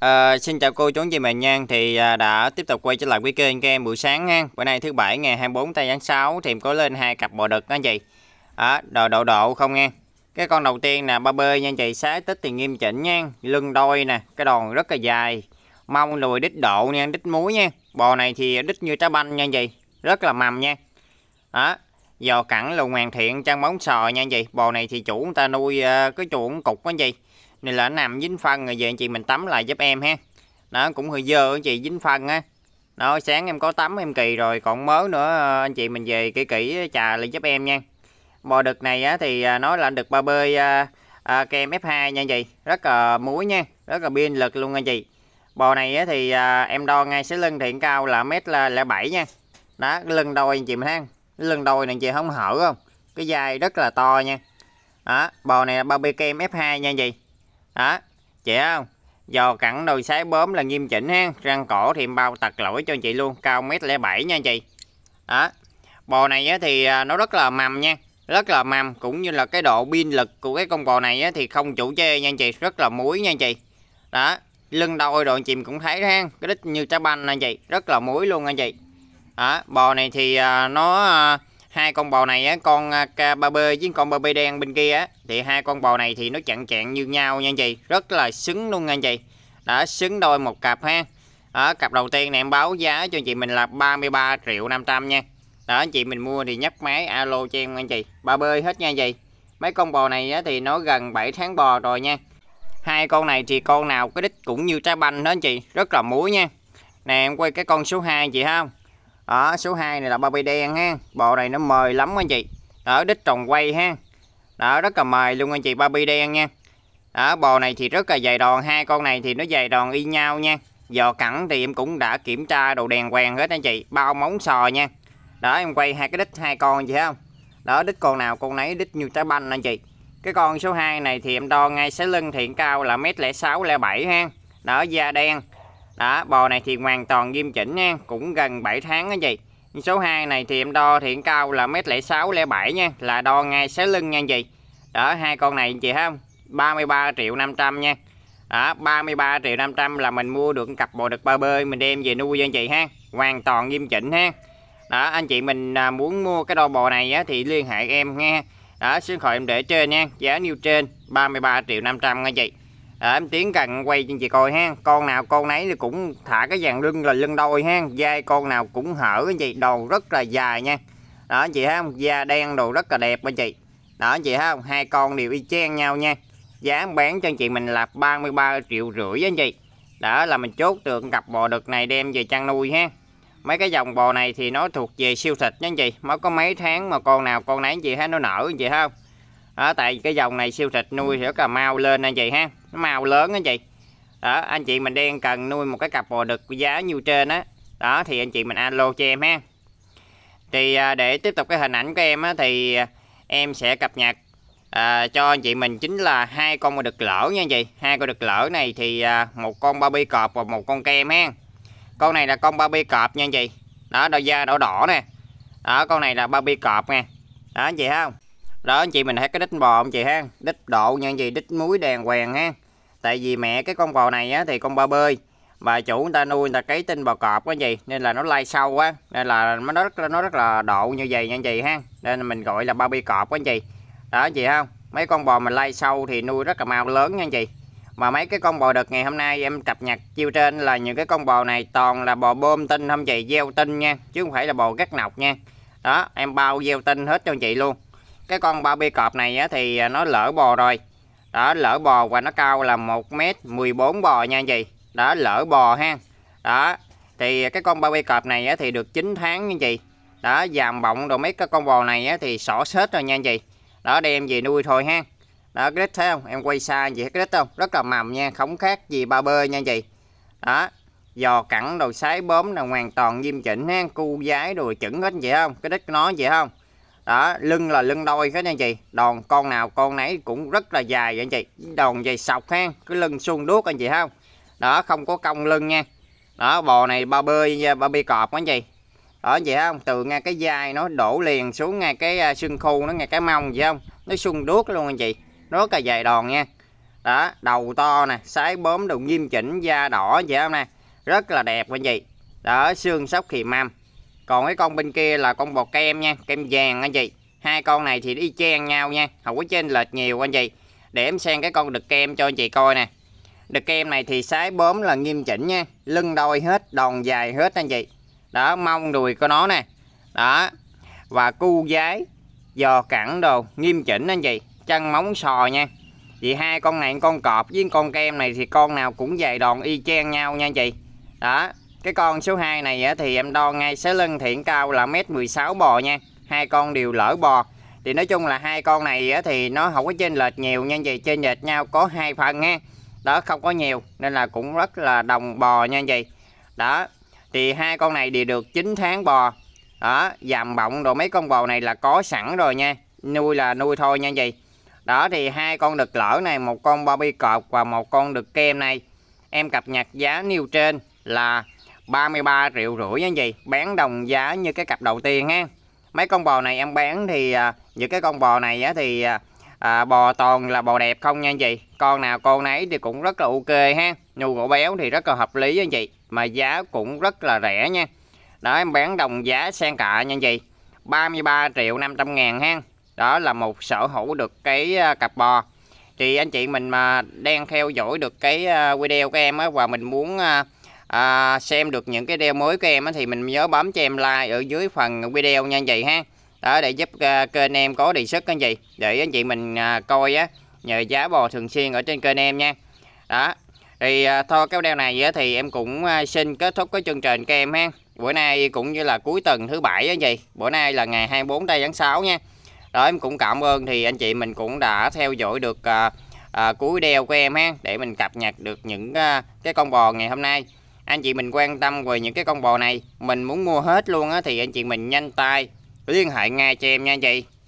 À, xin chào cô chú anh chị mình nhan thì à, đã tiếp tục quay trở lại quý kênh các em buổi sáng nha bữa nay thứ bảy ngày 24 tây tháng 6 thì có lên hai cặp bò đực anh chị à, đồ độ độ không nha cái con đầu tiên là ba bơi nha chị xá tích thì nghiêm chỉnh nha lưng đôi nè cái đòn rất là dài mông lùi đít độ nha đít muối nha bò này thì đít như trái banh nha chị rất là mầm nha đó giò cẳng lùn hoàn thiện trang bóng sò nha chị bò này thì chủ người ta nuôi uh, cái chuồng cục anh chị này là nằm dính phân rồi về anh chị mình tắm lại giúp em ha nó cũng hơi dơ anh chị dính phân á đó sáng em có tắm em kỳ rồi còn mớ nữa ờ, anh chị mình về kỹ kỹ trà lại giúp em nha bò đực này á, thì à, nói là đực ba bơi à, à, kem F2 nha anh chị rất là muối nha rất là biên lực luôn anh chị bò này á, thì à, em đo ngay sẽ lưng thiện cao là mét là là bảy nha đó lưng đôi anh chị mình ha lưng đôi này chị không hở không cái dài rất là to nha đó bò này là ba bê kem F2 nha anh chị đó chị không dò cẳng đầu sái bóm là nghiêm chỉnh ha răng cổ thì bao tật lỗi cho chị luôn cao mét lẻ bảy nha chị đó bò này thì à, nó rất là mầm nha rất là mầm cũng như là cái độ pin lực của cái con bò này thì không chủ chê nha chị rất là muối nha chị đó lưng đôi đoạn chìm cũng thấy ha cái đít như trái banh nha chị rất là muối luôn nha chị đó bò này thì à, nó à, hai con bò này á con k à, ba b với con ba b đen bên kia á thì hai con bò này thì nó chặn chặn như nhau nha anh chị rất là xứng luôn nha anh chị đã xứng đôi một cặp ha đó, cặp đầu tiên này em báo giá cho chị mình là 33 triệu 500 nha đó anh chị mình mua thì nhấc máy alo cho em anh chị ba bơi hết nha anh chị mấy con bò này á, thì nó gần 7 tháng bò rồi nha hai con này thì con nào cái đích cũng như trái banh đó anh chị rất là muối nha nè em quay cái con số 2 chị không đó số 2 này là bao đen ha bò này nó mời lắm anh chị đó đít tròn quay ha đó rất là mời luôn anh chị bao đen nha đó bò này thì rất là dày đòn hai con này thì nó dày đòn y nhau nha giò cẳng thì em cũng đã kiểm tra đồ đèn quèn hết anh chị bao móng sò nha đó em quay hai cái đít hai con chị không đó đít con nào con nấy đít như trái banh anh chị cái con số 2 này thì em đo ngay sái lưng thiện cao là mét lẻ sáu lẻ bảy ha đó da đen đó bò này thì hoàn toàn nghiêm chỉnh nha cũng gần 7 tháng cái gì số 2 này thì em đo thiện cao là mét lẻ sáu lẻ bảy nha là đo ngay xé lưng nha chị đó hai con này anh chị thấy không 33 triệu 500 nha đó 33 triệu 500 là mình mua được cặp bò đực ba bơi mình đem về nuôi cho anh chị ha hoàn toàn nghiêm chỉnh ha đó anh chị mình à, muốn mua cái đo bò này á, thì liên hệ em nghe đó số điện em để trên nha giá nêu trên 33 triệu 500 nha chị à, em tiến cần quay cho chị coi ha con nào con nấy thì cũng thả cái dàn lưng là lưng đôi ha dai con nào cũng hở cái gì đồ rất là dài nha đó chị thấy không da đen đồ rất là đẹp anh chị đó chị thấy không hai con đều y chang nhau nha giá bán cho anh chị mình là 33 triệu rưỡi anh chị đó là mình chốt được cặp bò đực này đem về chăn nuôi ha mấy cái dòng bò này thì nó thuộc về siêu thịt nha anh chị mới có mấy tháng mà con nào con nấy anh chị thấy nó nở anh chị thấy không đó, tại cái dòng này siêu thịt nuôi thì rất là mau lên anh chị ha nó mau lớn anh chị đó anh chị mình đang cần nuôi một cái cặp bò đực giá như trên đó. đó thì anh chị mình alo cho em ha thì à, để tiếp tục cái hình ảnh của em á, thì à, em sẽ cập nhật à, cho anh chị mình chính là hai con bò đực lỡ nha anh chị hai con đực lỡ này thì à, một con ba cọp và một con kem ha con này là con ba cọp nha anh chị đó đôi da đỏ đỏ nè đó con này là ba cọp nè đó anh chị thấy không đó anh chị mình hát cái đít bò anh chị ha đít độ nha anh chị đít muối đàng hoàng ha tại vì mẹ cái con bò này á, thì con bò bơi bà chủ người ta nuôi người ta cấy tinh bò cọp cái gì nên là nó lai sâu quá nên là nó rất nó rất là độ như vậy nha anh chị ha nên mình gọi là bao bi cọp cái gì đó anh chị không mấy con bò mình lai sâu thì nuôi rất là mau lớn nha anh chị mà mấy cái con bò đợt ngày hôm nay em cập nhật chiêu trên là những cái con bò này toàn là bò bơm tinh không chị gieo tinh nha chứ không phải là bò gắt nọc nha đó em bao gieo tinh hết cho anh chị luôn cái con bao bi cọp này á, thì à, nó lỡ bò rồi đó lỡ bò và nó cao là 1m14 bò nha anh chị đó lỡ bò ha đó thì à, cái con bao bi cọp này á, thì được 9 tháng như chị đó dàm bọng rồi mấy cái con bò này á, thì xỏ xết rồi nha anh chị đó đem về nuôi thôi ha đó cái đít thấy không em quay xa gì hết đít không rất là mầm nha không khác gì ba bơ nha anh chị đó giò cẳng đầu sái bóm là hoàn toàn nghiêm chỉnh ha cu giái đồ chuẩn hết vậy không cái đít nó vậy không đó lưng là lưng đôi các anh chị đòn con nào con nấy cũng rất là dài anh chị đòn dày sọc ha cái lưng xuông đuốc anh chị không đó không có cong lưng nha đó bò này ba bơi ba bi cọp anh chị đó vậy không từ ngay cái dai nó đổ liền xuống ngay cái à, xương khu nó ngay cái mông vậy không nó sung đuốc luôn anh chị nó cả dài đòn nha đó đầu to nè sái bốm đầu nghiêm chỉnh da đỏ vậy không nè rất là đẹp anh chị đó xương sóc thì mâm còn cái con bên kia là con bò kem nha kem vàng anh chị hai con này thì đi chen nhau nha không có trên lệch nhiều anh chị để em xem cái con đực kem cho anh chị coi nè đực kem này thì sái bóm là nghiêm chỉnh nha lưng đôi hết đòn dài hết anh chị đó mông đùi của nó nè đó và cu giái giò cẳng đồ nghiêm chỉnh anh chị chân móng sò nha vì hai con này con cọp với con kem này thì con nào cũng dài đòn y chang nhau nha anh chị đó cái con số 2 này thì em đo ngay xế lưng thiện cao là 1m16 bò nha Hai con đều lỡ bò Thì nói chung là hai con này thì nó không có trên lệch nhiều Nhưng vậy trên lệch nhau có hai phần nha Đó không có nhiều Nên là cũng rất là đồng bò nha vậy Đó Thì hai con này thì được 9 tháng bò Đó Dàm bọng rồi mấy con bò này là có sẵn rồi nha Nuôi là nuôi thôi nha vậy Đó thì hai con đực lỡ này Một con bobby cọp và một con đực kem này Em cập nhật giá nêu trên là 33 triệu rưỡi nha anh chị bán đồng giá như cái cặp đầu tiên ha mấy con bò này em bán thì à, những cái con bò này á, thì à, à bò toàn là bò đẹp không nha anh chị con nào con nấy thì cũng rất là ok ha nhu gỗ béo thì rất là hợp lý anh chị mà giá cũng rất là rẻ nha đó em bán đồng giá sang cả nha anh chị 33 triệu 500 ngàn ha đó là một sở hữu được cái à, cặp bò thì anh chị mình mà đang theo dõi được cái à, video của em á và mình muốn à, xem được những cái đeo mới của em thì mình nhớ bấm cho em like ở dưới phần video nha anh chị ha đó để giúp à, kênh em có đề xuất anh chị để anh chị mình à, coi á nhờ giá bò thường xuyên ở trên kênh em nha đó thì à, thôi cái video này thì em cũng à, xin kết thúc cái chương trình các em ha bữa nay cũng như là cuối tuần thứ bảy á gì bữa nay là ngày 24 tây tháng 6 nha đó em cũng cảm ơn thì anh chị mình cũng đã theo dõi được à, à, cuối đeo của em ha để mình cập nhật được những à, cái con bò ngày hôm nay anh chị mình quan tâm về những cái con bò này mình muốn mua hết luôn á thì anh chị mình nhanh tay liên hệ ngay cho em nha anh chị